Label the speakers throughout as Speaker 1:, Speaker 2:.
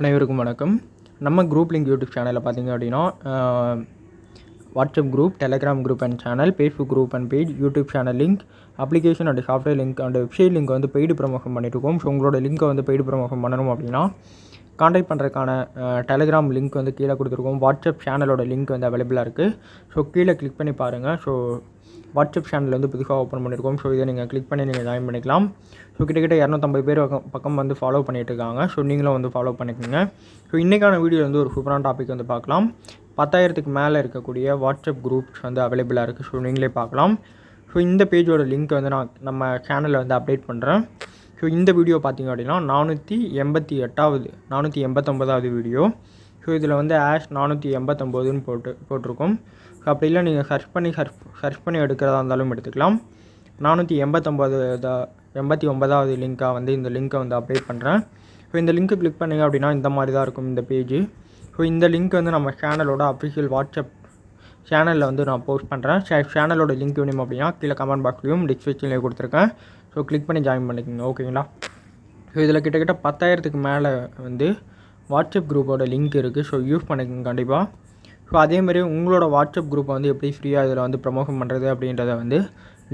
Speaker 1: அனைவருக்கும் வணக்கம் நம்ம குரூப் லிங்க் யூடியூப் சேனலில் பார்த்திங்க அப்படின்னா WhatsApp group Telegram group and channel Facebook group and page YouTube channel link application and software link and website link வந்து paid promotion பண்ணிட்டுருக்கோம் so உங்களோட லிங்க்கை வந்து பெய்டு ப்ரமோஷன் பண்ணணும் அப்படின்னா காண்டாக்ட் பண்ணுறதுக்கான டெலிகிராம் லிங்க் வந்து கீழே கொடுத்துருக்கோம் வாட்ஸ்அப் சேனலோட லிங்க் வந்து அவைலபிளாக இருக்குது ஸோ கீழே கிளிக் பண்ணி பாருங்கள் ஸோ வாட்ஸ்அப் சேனல் வந்து புதுசாக ஓப்பன் பண்ணியிருக்கோம் ஸோ இதை நீங்கள் கிளிக் பண்ணி நீங்கள் ஜாயின் பண்ணிக்கலாம் ஸோ கிட்டத்தட்ட இரநூத்தம்பது பேர் பக்கம் வந்து ஃபாலோ பண்ணிகிட்டு இருக்காங்க ஸோ நீங்களும் வந்து ஃபாலோ பண்ணிக்கோங்க ஸோ இன்றைக்கான வீடியோ வந்து ஒரு சூப்பரான டாபிக் வந்து பார்க்கலாம் பத்தாயிரத்துக்கு மேலே இருக்கக்கூடிய வாட்ஸ்அப் குரூப்ஸ் வந்து அவைலபிளாக இருக்குது ஸோ நீங்களே பார்க்கலாம் ஸோ இந்த பேஜோட லிங்க் வந்து நான் நம்ம சேனலில் வந்து அப்டேட் பண்ணுறேன் ஸோ இந்த வீடியோ பார்த்திங்க அப்படின்னா நானூற்றி எண்பத்தி எட்டாவது நானூற்றி எண்பத்தொம்போதாவது வீடியோ ஸோ இதில் வந்து ஆஷ் நானூற்றி எண்பத்தொம்போதுன்னு போட்டு போட்டிருக்கோம் ஸோ அப்படி இல்லை நீங்கள் சர்ச் பண்ணி சர்ச் சர்ச் பண்ணி எடுக்கிறதா இருந்தாலும் எடுத்துக்கலாம் நானூற்றி எண்பத்தொம்போது எண்பத்தி ஒன்பதாவது லிங்க்காக வந்து இந்த லிங்க்கை வந்து அப்டேட் பண்ணுறேன் ஸோ இந்த லிங்க்கை கிளிக் பண்ணிங்க அப்படின்னா இந்த மாதிரி தான் இருக்கும் இந்த பேஜ் ஸோ இந்த லிங்க் வந்து நம்ம சேனலோட அஃபிஷியல் வாட்ஸ்அப் சேனலில் வந்து நான் போஸ்ட் பண்ணுறேன் சேனலோட லிங்க் வேணும் அப்படின்னா கீழே கமெண்ட் பாக்ஸ்லையும் டிஸ்கிரிப்ஷன்லேயும் கொடுத்துருக்கேன் ஸோ கிளிக் பண்ணி ஜாயின் பண்ணிக்கோங்க ஓகேங்களா ஸோ இதில் கிட்டத்தட்ட பத்தாயிரத்துக்கு மேலே வந்து வாட்ஸ்அப் குரூப்போட லிங்க் இருக்குது ஸோ யூஸ் பண்ணிக்கோங்க கண்டிப்பாக ஸோ அதேமாதிரி உங்களோட வாட்ஸ்அப் குரூப்பை வந்து எப்படி ஃப்ரீயாக இதில் வந்து ப்ரமோஷன் பண்ணுறது அப்படின்றத வந்து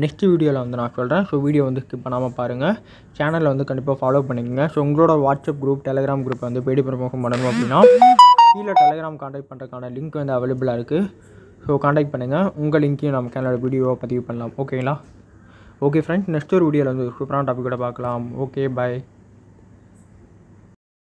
Speaker 1: நெக்ஸ்ட் வீடியோவில் வந்து நான் சொல்கிறேன் ஸோ வீடியோ வந்து ஸ்கிப் பண்ணாமல் பாருங்கள் சேனலில் வந்து கண்டிப்பாக ஃபாலோ பண்ணிக்கோங்க ஸோ உங்களோட வாட்ஸ்அப் குரூப் டெலிகிராம் குரூப்பை வந்து பேடி ப்ரமோஷன் பண்ணணும் அப்படின்னா கீழே டெலிகிராம் கான்டாக்ட் பண்ணுறதுக்கான லிங்க் வந்து அவைலபிளாக இருக்குது ஸோ காண்டாக்ட் பண்ணுங்கள் உங்கள் லிங்க்கையும் நம்ம கேனலோட வீடியோவை பதிவு பண்ணலாம் ஓகேங்களா ஓகே ஃப்ரெண்ட்ஸ் நெக்ஸ்ட் ஒரு வீடியோவில் வந்து சூப்பரான கூட பார்க்கலாம் ஓகே பாய்